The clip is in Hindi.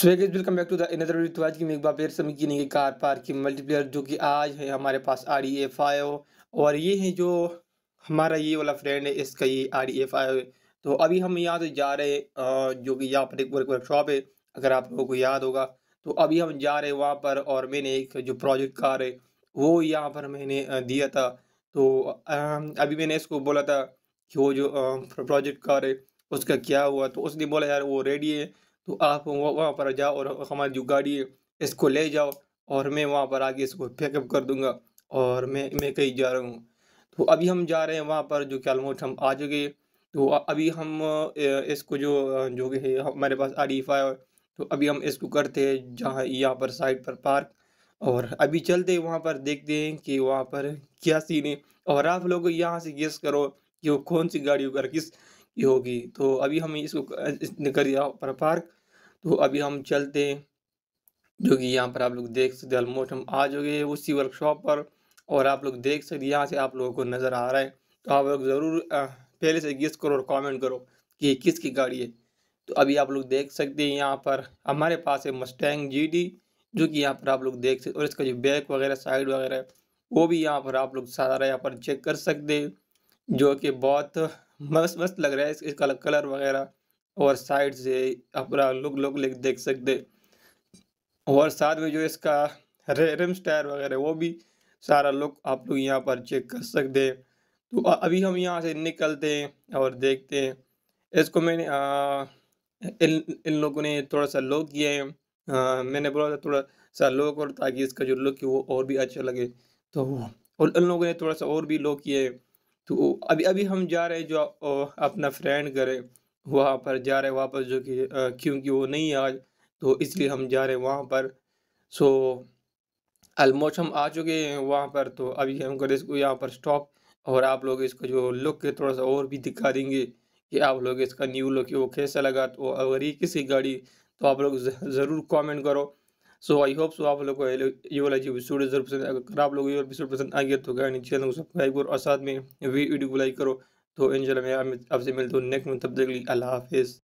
स्वेगेज welcome back to the another video तो आज की एक बार फिर से की कार पार की मल्टीप्लेयर जो कि आज है हमारे पास आर ई एफ आई ओ और ये है जो हमारा ये वाला फ्रेंड है इसका ये आर ई एफ आई ओ तो अभी हम यहाँ से जा रहे हैं जो कि यहाँ पर एक वर्कशॉप है अगर आप लोगों को याद होगा तो अभी हम जा रहे हैं वहाँ पर और मैंने एक जो प्रोजेक्ट कार है वो यहाँ पर मैंने दिया था तो अभी मैंने इसको बोला था कि वो जो प्रोजेक्ट कार है उसका क्या हुआ तो उसने बोला यार वो रेडी है तो आप वहाँ पर जाओ और हमारी जो गाड़ी है इसको ले जाओ और मैं वहाँ पर आगे इसको पिकअप कर दूँगा और मैं मैं कहीं जा रहा हूँ तो अभी हम जा रहे हैं वहाँ पर जो कि ऑलमोस्ट हम आ गए तो अभी हम इसको जो जो कि हमारे पास आरीफा है तो अभी हम इसको करते हैं जहाँ यहाँ पर साइड पर पार्क और अभी चलते हैं वहाँ पर देखते हैं कि वहाँ पर क्या सीन है और आप लोग यहाँ से गेस करो कि वो कौन सी गाड़ी वगैरह किस की होगी तो अभी हम इसको कर दिया पर पार्क तो अभी हम चलते हैं जो कि यहाँ पर आप लोग देख सकते हैं ऑलमोस्ट हम आ हैं उसी वर्कशॉप पर और आप लोग देख सकते यहाँ से आप लोगों को नज़र आ रहा है तो आप लोग ज़रूर पहले से गेस्ट करो और कॉमेंट करो कि ये किसकी गाड़ी है तो अभी आप लोग देख सकते हैं यहाँ पर हमारे पास है मस्टैंग जी जो कि यहाँ पर आप लोग देख सकते और इसका जो बैक वगैरह साइड वगैरह वो भी यहाँ पर आप लोग सारा यहाँ पर चेक कर सकते हैं जो कि बहुत मस्त मस्त लग रहा है इसका कलर वगैरह और साइड से अपना लुक लुक लिख देख सकते और साथ में जो इसका रिम स्टायर वगैरह वो भी सारा लुक आप लोग यहाँ पर चेक कर सकते हैं तो अभी हम यहाँ से निकलते हैं और देखते हैं इसको मैंने आ, इन इन लोगों ने थोड़ा सा लो किया है आ, मैंने बोला था थोड़ा सा लो करो ताकि इसका जो लुक है वो और भी अच्छा लगे तो और इन लोगों ने थोड़ा सा और भी लो किया है तो अभी अभी हम जा रहे हैं जो अपना फ्रेंड करे वहाँ पर जा रहे वापस जो कि क्योंकि वो नहीं आज तो इसलिए हम जा रहे हैं वहाँ पर सो आलमोस्ट हम आ चुके हैं वहाँ पर तो अभी हम करें इसको यहाँ पर स्टॉप और आप लोग इसको जो लुक है थोड़ा सा और भी दिखा देंगे कि आप लोग इसका न्यू लुक वो कैसा लगा तो अगर ये किसी गाड़ी तो आप लोग ज़रूर कमेंट करो सो आई होप सो आप लोग को ये वाला जी एपिसोड जरूर पसंद अगर आप लोग ये एपिसोड पसंद आ गया तो क्या नीचे चैनल को सब्सक्राइब करो और साथ में वीडियो को लाइक करो तो इन मैं आपसे मिलता हूँ नेक्स्ट मंथ तब तक अल्लाह हाफिज़